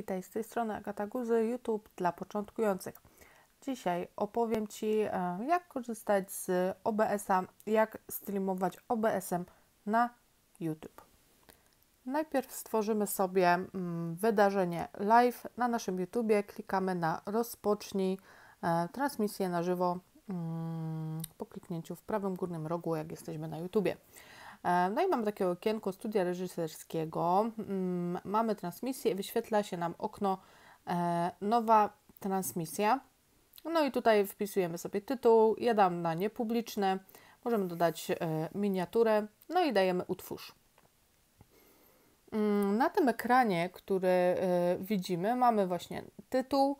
witaj z tej strony Agata Guzy, YouTube dla początkujących. Dzisiaj opowiem Ci, e, jak korzystać z OBS-a, jak streamować OBS-em na YouTube. Najpierw stworzymy sobie mm, wydarzenie live na naszym YouTubie, klikamy na rozpocznij e, transmisję na żywo mm, po kliknięciu w prawym górnym rogu, jak jesteśmy na YouTubie. E, no i mamy takie okienko studia reżyserskiego, mm, mamy transmisję, wyświetla się nam okno e, nowa transmisja. No i tutaj wpisujemy sobie tytuł, ja dam na niepubliczne, możemy dodać e, miniaturę, no i dajemy utwórz. Mm, na tym ekranie, który widzimy, mamy właśnie tytuł,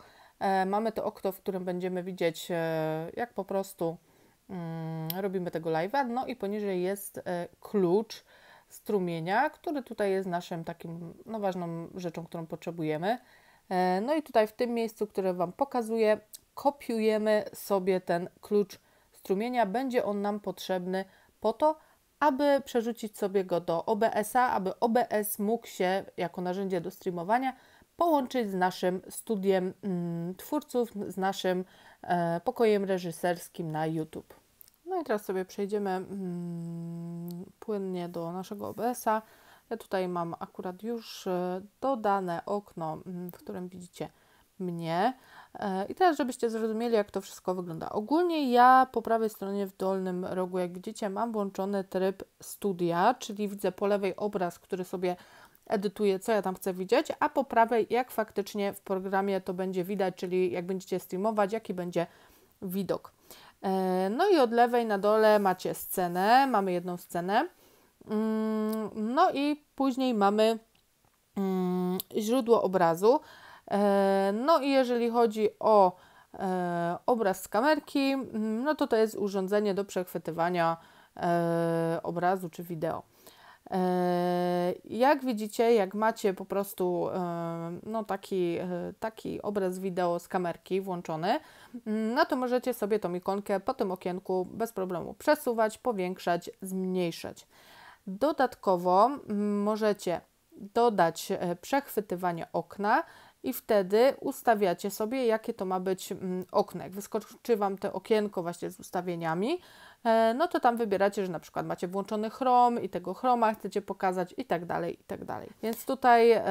mamy to okno, w którym będziemy widzieć, jak po prostu Mm, robimy tego live'a. No i poniżej jest e, klucz strumienia, który tutaj jest naszym takim, no ważną rzeczą, którą potrzebujemy. E, no i tutaj w tym miejscu, które Wam pokazuję, kopiujemy sobie ten klucz strumienia. Będzie on nam potrzebny po to, aby przerzucić sobie go do OBS-a, aby OBS mógł się jako narzędzie do streamowania połączyć z naszym studiem mm, twórców, z naszym E, pokojem reżyserskim na YouTube. No i teraz sobie przejdziemy mm, płynnie do naszego OBS-a. Ja tutaj mam akurat już e, dodane okno, mm, w którym widzicie mnie. E, I teraz, żebyście zrozumieli, jak to wszystko wygląda. Ogólnie ja po prawej stronie w dolnym rogu, jak widzicie, mam włączony tryb studia, czyli widzę po lewej obraz, który sobie edytuję, co ja tam chcę widzieć, a po prawej, jak faktycznie w programie to będzie widać, czyli jak będziecie streamować, jaki będzie widok. E, no i od lewej na dole macie scenę, mamy jedną scenę. Mm, no i później mamy mm, źródło obrazu. E, no i jeżeli chodzi o e, obraz z kamerki, mm, no to to jest urządzenie do przechwytywania obrazu czy wideo. E, jak widzicie, jak macie po prostu e, no, taki, e, taki obraz wideo z kamerki włączony, mm, no to możecie sobie tą ikonkę po tym okienku bez problemu przesuwać, powiększać, zmniejszać. Dodatkowo mm, możecie dodać przechwytywanie okna i wtedy ustawiacie sobie, jakie to ma być mm, okno. Jak wyskoczy Wam to okienko właśnie z ustawieniami, e, no to tam wybieracie, że na przykład macie włączony chrom i tego chroma chcecie pokazać i tak dalej, i tak dalej. Więc tutaj e,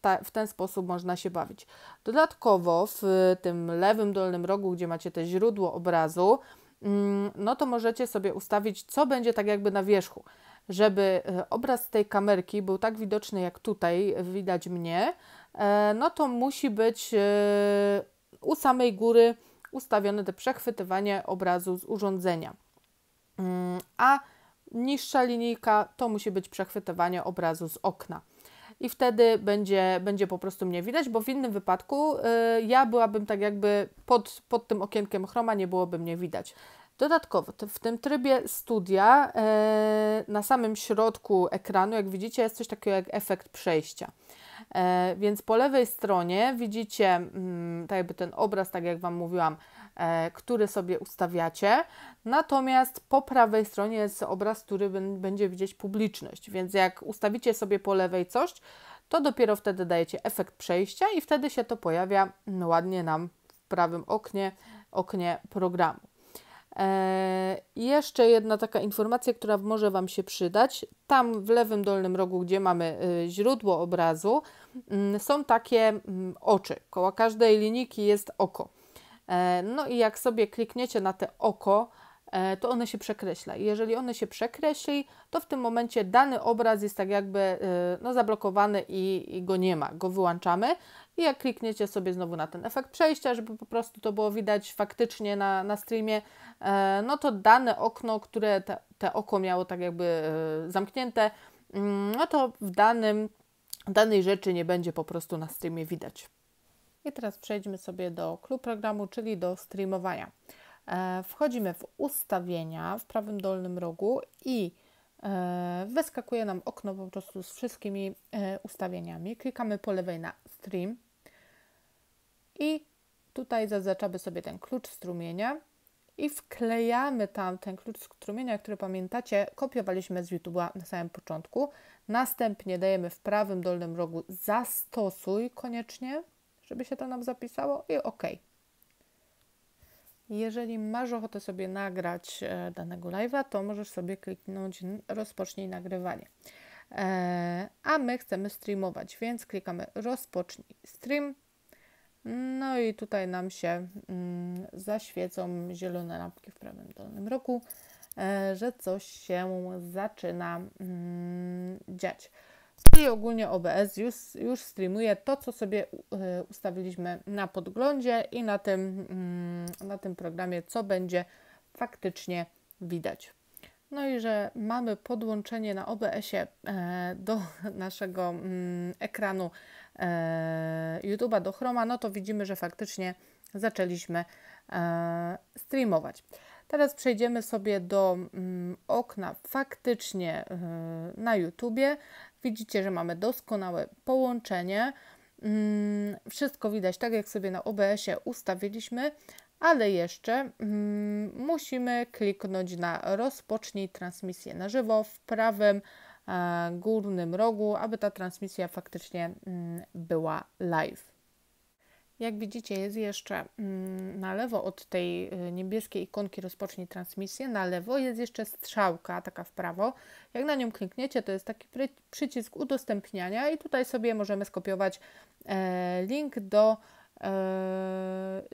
ta, w ten sposób można się bawić. Dodatkowo w tym lewym dolnym rogu, gdzie macie te źródło obrazu, mm, no to możecie sobie ustawić, co będzie tak jakby na wierzchu żeby e, obraz tej kamerki był tak widoczny jak tutaj widać mnie, E, no to musi być e, u samej góry ustawione to przechwytywanie obrazu z urządzenia. Mm, a niższa linijka to musi być przechwytywanie obrazu z okna. I wtedy będzie, będzie po prostu mnie widać, bo w innym wypadku e, ja byłabym tak jakby pod, pod tym okienkiem chroma, nie byłoby mnie widać. Dodatkowo w tym trybie studia na samym środku ekranu, jak widzicie, jest coś takiego jak efekt przejścia. E, więc po lewej stronie widzicie mm, tak jakby ten obraz, tak jak Wam mówiłam, e, który sobie ustawiacie. Natomiast po prawej stronie jest obraz, który będzie widzieć publiczność. Więc jak ustawicie sobie po lewej coś, to dopiero wtedy dajecie efekt przejścia i wtedy się to pojawia ładnie nam w prawym oknie, oknie programu. E, I jeszcze jedna taka informacja, która może Wam się przydać. Tam w lewym dolnym rogu, gdzie mamy y, źródło obrazu, mm, są takie mm, oczy. Koło każdej linijki jest oko. E, no i jak sobie klikniecie na te oko, E, to one się przekreśla. I jeżeli one się przekreśli, to w tym momencie dany obraz jest tak jakby e, no, zablokowany i, i go nie ma, go wyłączamy. I jak klikniecie sobie znowu na ten efekt przejścia, żeby po prostu to było widać faktycznie na, na streamie, e, no to dane okno, które te, te oko miało tak jakby zamknięte, mm, no to w danym, danej rzeczy nie będzie po prostu na streamie widać. I teraz przejdźmy sobie do klub programu, czyli do streamowania. E, wchodzimy w ustawienia w prawym dolnym rogu i e, wyskakuje nam okno po prostu z wszystkimi e, ustawieniami. Klikamy po lewej na stream i tutaj zaznaczamy sobie ten klucz strumienia i wklejamy tam ten klucz strumienia, który pamiętacie, kopiowaliśmy z YouTube'a na samym początku. Następnie dajemy w prawym dolnym rogu zastosuj koniecznie, żeby się to nam zapisało i OK. Jeżeli masz ochotę sobie nagrać e, danego live'a, to możesz sobie kliknąć rozpocznij nagrywanie. E, a my chcemy streamować, więc klikamy rozpocznij stream. No i tutaj nam się mm, zaświecą zielone lampki w prawym dolnym roku, e, że coś się zaczyna mm, dziać. I ogólnie OBS już, już streamuje to, co sobie e, ustawiliśmy na podglądzie i na tym, mm, na tym programie, co będzie faktycznie widać. No i że mamy podłączenie na OBS-ie e, do naszego mm, ekranu e, YouTube'a, do Chroma, no to widzimy, że faktycznie zaczęliśmy streamować. Teraz przejdziemy sobie do mm, okna faktycznie na YouTubie. Widzicie, że mamy doskonałe połączenie. Mm, wszystko widać tak, jak sobie na OBS-ie ustawiliśmy, ale jeszcze mm, musimy kliknąć na rozpocznij transmisję na żywo w prawym e, górnym rogu, aby ta transmisja faktycznie mm, była live. Jak widzicie, jest jeszcze mm, na lewo od tej y, niebieskiej ikonki rozpocznij transmisję, na lewo jest jeszcze strzałka, taka w prawo. Jak na nią klikniecie, to jest taki przycisk udostępniania i tutaj sobie możemy skopiować e, link do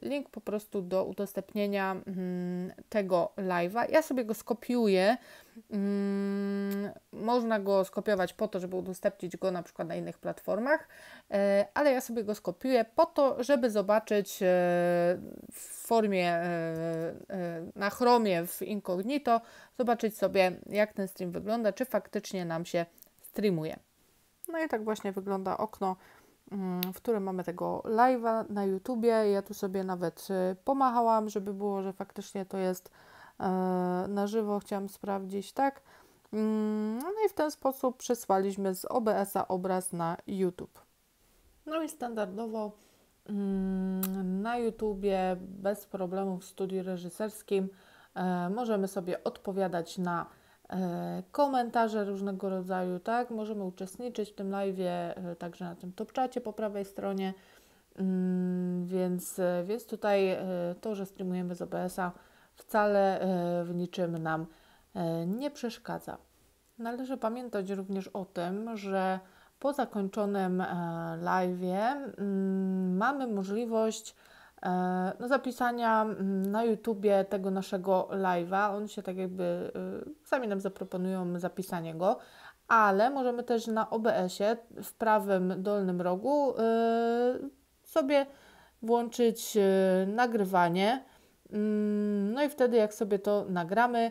Yy, link po prostu do udostępnienia mm, tego live'a. Ja sobie go skopiuję. Mm, można go skopiować po to, żeby udostępnić go na przykład na innych platformach, yy, ale ja sobie go skopiuję po to, żeby zobaczyć yy, w formie na chromie w incognito, zobaczyć sobie jak ten stream wygląda, czy faktycznie nam się streamuje. No i tak właśnie wygląda okno Mm, w którym mamy tego live'a na YouTubie. Ja tu sobie nawet y, pomachałam, żeby było, że faktycznie to jest e, na żywo. Chciałam sprawdzić, tak? Mm, no i w ten sposób przesłaliśmy z OBS-a obraz na YouTube. No i standardowo mm, na YouTubie bez problemów w studiu reżyserskim e, możemy sobie odpowiadać na E, komentarze różnego rodzaju, tak? Możemy uczestniczyć w tym live, e, także na tym topczacie po prawej stronie. Mm, więc, e, więc tutaj to, że streamujemy z OBS-a wcale w niczym nam nie przeszkadza. Należy pamiętać również o tym, że po zakończonym live mm, mamy możliwość E, no, zapisania mm, na YouTubie tego naszego live'a. On się tak jakby, y, sami nam zaproponują zapisanie go, ale możemy też na OBS-ie w prawym dolnym rogu y, sobie włączyć y, nagrywanie. Mm, no i wtedy jak sobie to nagramy,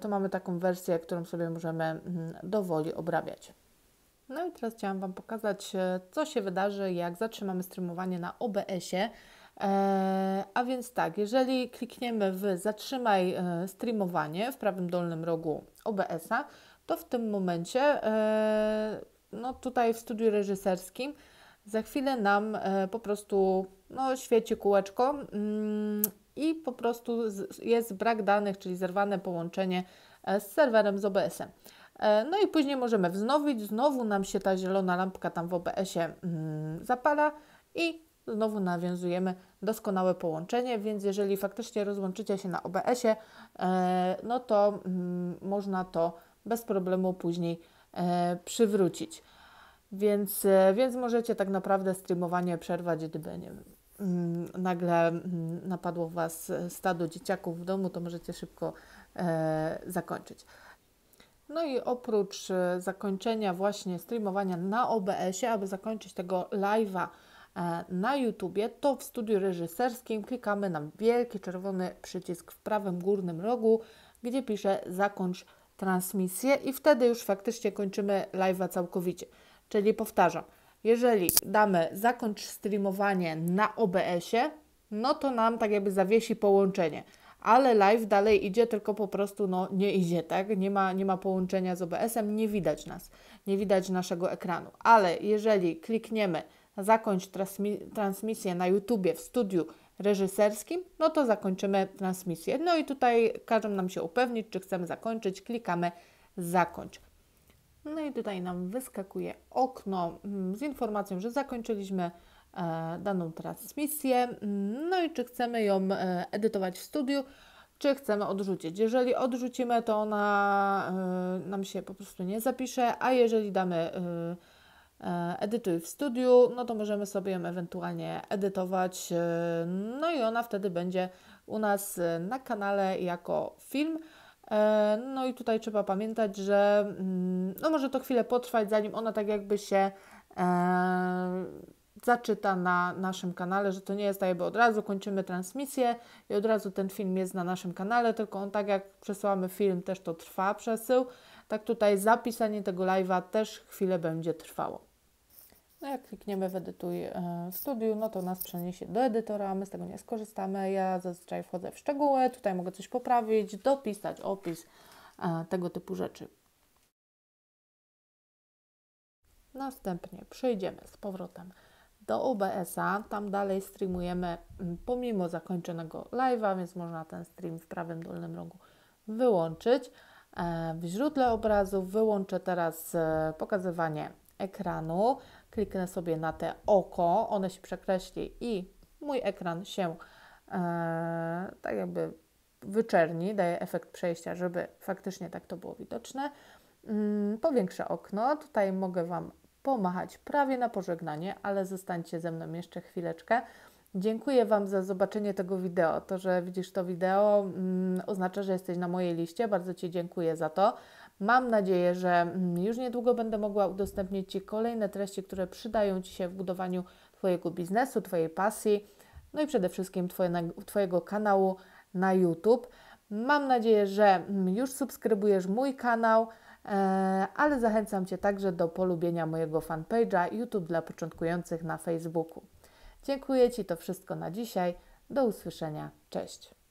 to mamy taką wersję, którą sobie możemy mm, dowoli obrabiać. No i teraz chciałam Wam pokazać, co się wydarzy, jak zatrzymamy streamowanie na OBS-ie. E, a więc tak, jeżeli klikniemy w zatrzymaj e, streamowanie w prawym dolnym rogu OBS-a, to w tym momencie, e, no tutaj w studiu reżyserskim, za chwilę nam po prostu no, świeci kółeczko mm, i po prostu jest brak danych, czyli zerwane połączenie z serwerem z OBS-em. No i później możemy wznowić, znowu nam się ta zielona lampka tam w OBS-ie mm, zapala i znowu nawiązujemy doskonałe połączenie, więc jeżeli faktycznie rozłączycie się na OBS-ie, e, no to mm, można to bez problemu później e, przywrócić. Więc, e, więc możecie tak naprawdę streamowanie przerwać, gdyby nie mm, nagle mm, napadło Was stado dzieciaków w domu, to możecie szybko zakończyć. No i oprócz zakończenia właśnie streamowania na OBS-ie, aby zakończyć tego live'a E, na YouTubie, to w studiu reżyserskim klikamy na wielki czerwony przycisk w prawym górnym rogu, gdzie pisze zakończ transmisję i wtedy już faktycznie kończymy live'a całkowicie. Czyli powtarzam, jeżeli damy zakończ streamowanie na OBS-ie, no to nam tak jakby zawiesi połączenie. Ale live dalej idzie, tylko po prostu no, nie idzie, tak? Nie ma, nie ma połączenia z OBS-em, nie widać nas, nie widać naszego ekranu. Ale jeżeli klikniemy zakończ transmisję na YouTubie w studiu reżyserskim, no to zakończymy transmisję. No i tutaj każą nam się upewnić, czy chcemy zakończyć. Klikamy zakończ. No i tutaj nam wyskakuje okno mm, z informacją, że zakończyliśmy e, daną transmisję. Mm, no i czy chcemy ją e, edytować w studiu, czy chcemy odrzucić. Jeżeli odrzucimy, to ona e, nam się po prostu nie zapisze, a jeżeli damy E, edytuj w studiu, no to możemy sobie ją ewentualnie edytować, e, no i ona wtedy będzie u nas e, na kanale jako film. No i tutaj trzeba pamiętać, że mm, no może to chwilę potrwać, zanim ona tak jakby się zaczyta na naszym kanale, że to nie jest tak, jakby od razu kończymy transmisję i od razu ten film jest na naszym kanale, tylko on tak jak przesyłamy film, też to trwa przesył. Tak tutaj zapisanie tego live'a też chwilę będzie trwało. No jak klikniemy w edytuj e, w studiu, no to nas przeniesie do edytora, my z tego nie skorzystamy. Ja zazwyczaj wchodzę w szczegóły, tutaj mogę coś poprawić, dopisać opis, e, tego typu rzeczy. Następnie przejdziemy z powrotem do OBS-a. Tam dalej streamujemy mm, pomimo zakończonego live'a, więc można ten stream w prawym dolnym rogu wyłączyć. E, w źródle obrazu wyłączę teraz pokazywanie ekranu. Kliknę sobie na te oko, one się przekreśli i mój ekran się e, tak jakby wyczerni, daje efekt przejścia, żeby faktycznie tak to było widoczne. Mm, powiększę okno, tutaj mogę Wam pomachać prawie na pożegnanie, ale zostańcie ze mną jeszcze chwileczkę. Dziękuję Wam za zobaczenie tego wideo. To, że widzisz to wideo, mm, oznacza, że jesteś na mojej liście. Bardzo Ci dziękuję za to. Mam nadzieję, że mm, już niedługo będę mogła udostępnić Ci kolejne treści, które przydają Ci się w budowaniu Twojego biznesu, Twojej pasji, no i przede wszystkim Twojego kanału na YouTube. Mam nadzieję, że mm, już subskrybujesz mój kanał, e, ale zachęcam Cię także do polubienia mojego fanpage'a YouTube dla początkujących na Facebooku. Dziękuję Ci, to wszystko na dzisiaj. Do usłyszenia. Cześć.